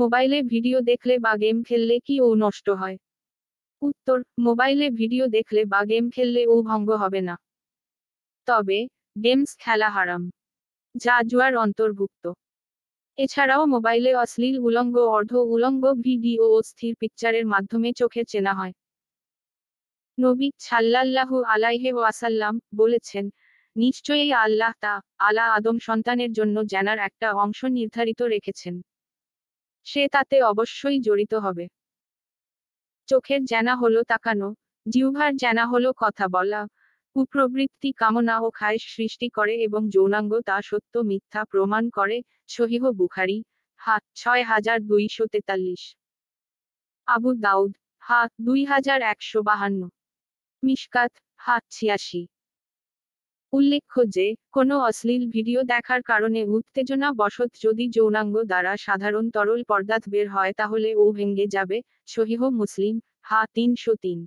মোবাইলে ভিডিও দেখলে বা গেম খেললে কি ও নষ্ট হয় উত্তর মোবাইলে ভিডিও দেখলে বা গেম খেললে ও ভঙ্গ হবে না তবে গেমস খেলা হারাম যা জুয়ার অন্তর্ভুক্ত এছাড়াও মোবাইলে অশ্লীল উলঙ্গ অর্ধ উলঙ্গ ভিডিও ও স্থির পিকচারের মাধ্যমে চোখে চেনা হয় নবী ছাল্লাল্লাহু আলাইহে ওয়াসাল্লাম বলেছেন নিশ্চয়ই আল্লাহ তা আলা আদম সন্তানের জন্য জানার একটা অংশ নির্ধারিত রেখেছেন সে তাতে অবশ্যই জড়িত হবে চোখের জানা হলো তাকানো জিহ্বার জানা হলো কথা বলা কুপ্রবৃত্তি কামনা ও খায় সৃষ্টি করে এবং যৌনাঙ্গ তা সত্য মিথ্যা প্রমাণ করে সহিহ বুখারি হাত ছয় হাজার দুইশো তেতাল্লিশ আবু দাউদ হাত দুই হাজার একশো বাহান্ন মিসকাত হাত ছিয়াশি উল্লেখ্য যে কোনো অশ্লীল ভিডিও দেখার কারণে উত্তেজনা বসত যদি যৌনাঙ্গ দ্বারা সাধারণ তরল পর্দাত বের হয় তাহলে ও ভেঙ্গে যাবে সহিহ মুসলিম হা তিনশো তিন